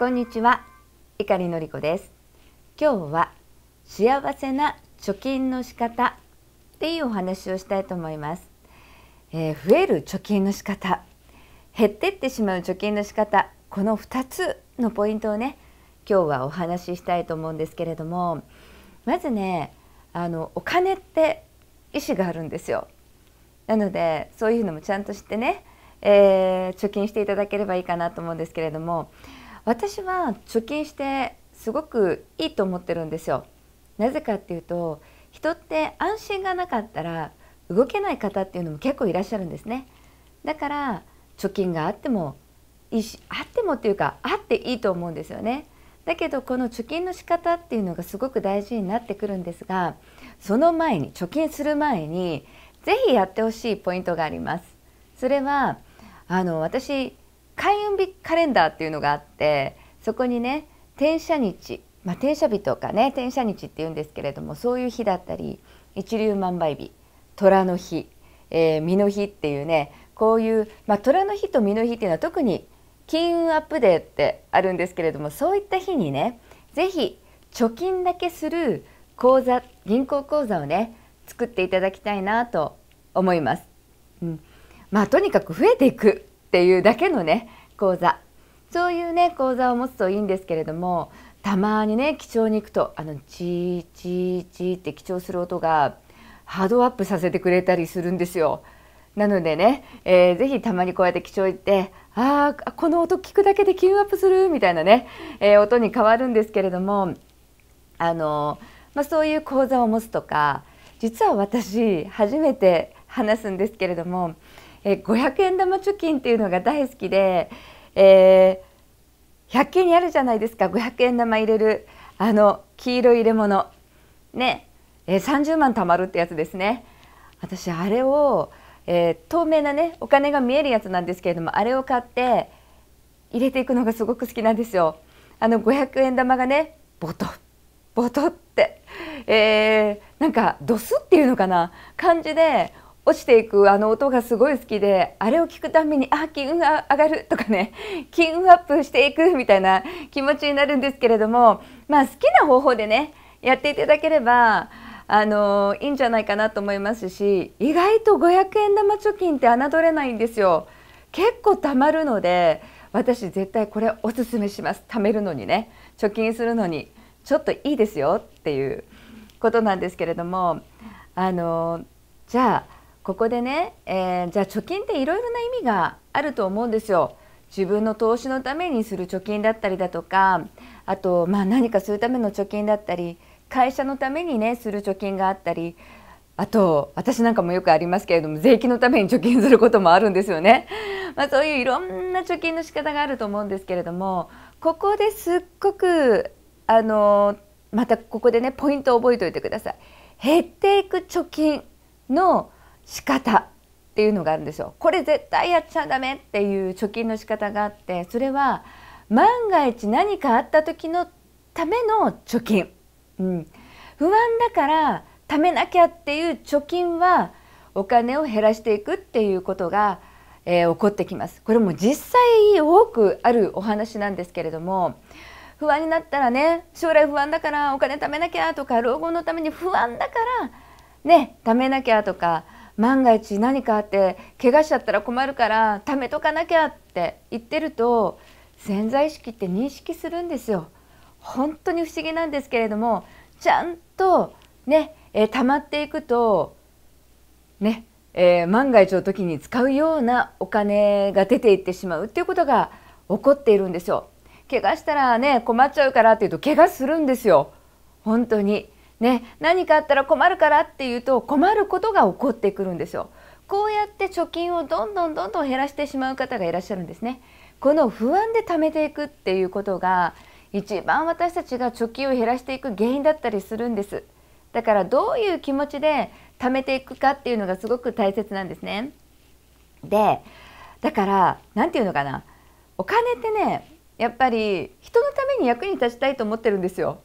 こんにちは、碇のりこです今日は幸せな貯金の仕方っていうお話をしたいと思います、えー、増える貯金の仕方減ってってしまう貯金の仕方この2つのポイントをね今日はお話ししたいと思うんですけれどもまずねあのお金って意思があるんですよなのでそういうのもちゃんとしてね、えー、貯金していただければいいかなと思うんですけれども私は貯金してすごくいいと思ってるんですよ。なぜかっていうと人って安心がなかったら動けない方っていうのも結構いらっしゃるんですね。だから貯金があってもいいしあってもっていうかあっていいと思うんですよね。だけどこの貯金の仕方っていうのがすごく大事になってくるんですがその前に貯金する前に是非やってほしいポイントがあります。それはあの私開運日カレンダーっていうのがあってそこにね転写日、まあ、転写日とかね転写日っていうんですけれどもそういう日だったり一粒万倍日虎の日、えー、身の日っていうねこういう、まあ、虎の日と身の日っていうのは特に金運アップデーってあるんですけれどもそういった日にね是非貯金だけする口座銀行口座をね作っていただきたいなと思います。うんまあ、とにかく増えていくっていうだけのね講座そういうね講座を持つといいんですけれどもたまにね基調に行くとあのチーチーチーって基調する音がハードアップさせてくれたりするんですよ。なのでね、えー、ぜひたまにこうやって基調行ってああこの音聞くだけでキュンアップするみたいなね、えー、音に変わるんですけれどもあの、まあ、そういう講座を持つとか実は私初めて話すんですけれどもえ百500円玉貯金っていうのが大好きで、えー、100均にあるじゃないですか500円玉入れるあの黄色い入れ物ね、え30万貯まるってやつですね。私あれを、えー、透明なねお金が見えるやつなんですけれどもあれを買って入れていくのがすごく好きなんですよ。あの500円玉がねボトボトって、えー、なんかドスっていうのかな感じで落ちていくあの音がすごい好きであれを聞くためにあ金運が上がるとかね金 運アップしていくみたいな 気持ちになるんですけれどもまあ好きな方法でねやっていただければあのいいんじゃないかなと思いますし意外と500円玉貯金って侮れないんですよ結構貯まるので私絶対これおすすめします貯めるのにね貯金するのにちょっといいですよっていうことなんですけれどもあのじゃあここでね、えー、じゃあ貯金っていろいろな意味があると思うんですよ。自分の投資のためにする貯金だったりだとかあと、まあ、何かするための貯金だったり会社のためにねする貯金があったりあと私なんかもよくありますけれども税金のために貯金することもあるんですよね。まあ、そういういろんな貯金の仕方があると思うんですけれどもここですっごくあのまたここでねポイントを覚えておいてください。減っていく貯金の仕方っていうのがあるんですよこれ絶対やっちゃダメっていう貯金の仕方があってそれは万が一何かあった時のための貯金、うん、不安だから貯めなきゃっていう貯金はお金を減らしていくっていうことが、えー、起こってきますこれも実際多くあるお話なんですけれども不安になったらね将来不安だからお金貯めなきゃとか老後のために不安だからね貯めなきゃとか万が一何かあって怪我しちゃったら困るから貯めとかなきゃって言ってると潜在意識って認識するんですよ。本当に不思議なんですけれどもちゃんとね、え溜まっていくとね、えー、万が一の時に使うようなお金が出ていってしまうっていうことが起こっているんですよ。怪我したらね困っちゃうからっていうと怪我するんですよ。本当に。ね、何かあったら困るからっていうと困ることが起こってくるんですよ。こうやって貯金をどんどんどんどん減らしてしまう方がいらっしゃるんですね。この不安で貯めていくっていうことが一番私たちが貯金を減らしていく原因だったりするんです。だからどういう気持ちで貯めていくかっていうのがすごく大切なんですね。で、だから何て言うのかな、お金ってね、やっぱり人のために役に立ちたいと思ってるんですよ。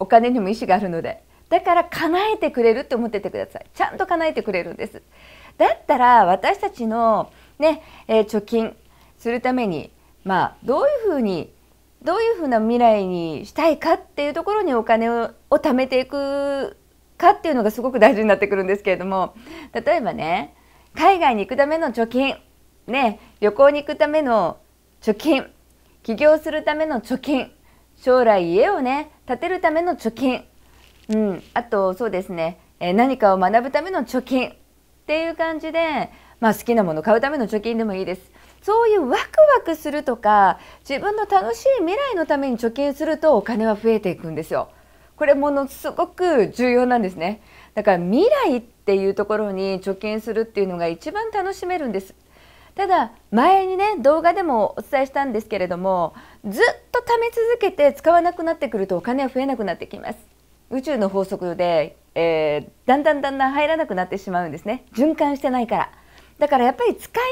お金にも意思があるので。だから叶えてくれるって思っててくださいちゃんと叶えてくれるんですだったら私たちのね、えー、貯金するためにまあどういうふうにどういうふうな未来にしたいかっていうところにお金を貯めていくかっていうのがすごく大事になってくるんですけれども例えばね海外に行くための貯金ね旅行に行くための貯金起業するための貯金将来家をね建てるための貯金うん、あとそうですね、えー、何かを学ぶための貯金っていう感じで、まあ、好きなものを買うための貯金でもいいです。そういうワクワクするとか自分の楽しい未来のために貯金するとお金は増えていくんですよ。これものすごく重要なんですね。だから未来っていうところに貯金するっていうのが一番楽しめるんです。ただ前にね動画でもお伝えしたんですけれどもずっと貯め続けて使わなくなってくるとお金は増えなくなってきます。宇宙の法則で、えー、だんだんだんだん入らなくなってしまうんですね循環してないからだからやっぱり使い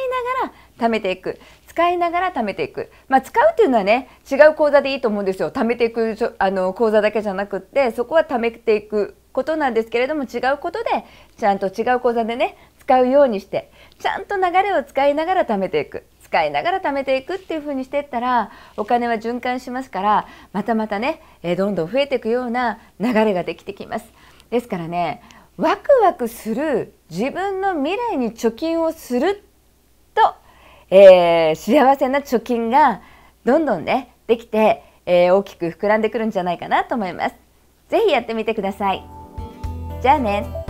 ながら貯めていく使いながら貯めていく、まあ、使うっていうのはね違う講座でいいと思うんですよ貯めていくあの講座だけじゃなくってそこは貯めていくことなんですけれども違うことでちゃんと違う講座でね使うようにしてちゃんと流れを使いながら貯めていく使いながら貯めていくっていう風にしていったらお金は循環しますからまたまたね、えどんどん増えていくような流れができてきます。ですからねワクワクする自分の未来に貯金をすると、えー、幸せな貯金がどんどんねできて、えー、大きく膨らんでくるんじゃないかなと思います。ぜひやってみてください。じゃあね。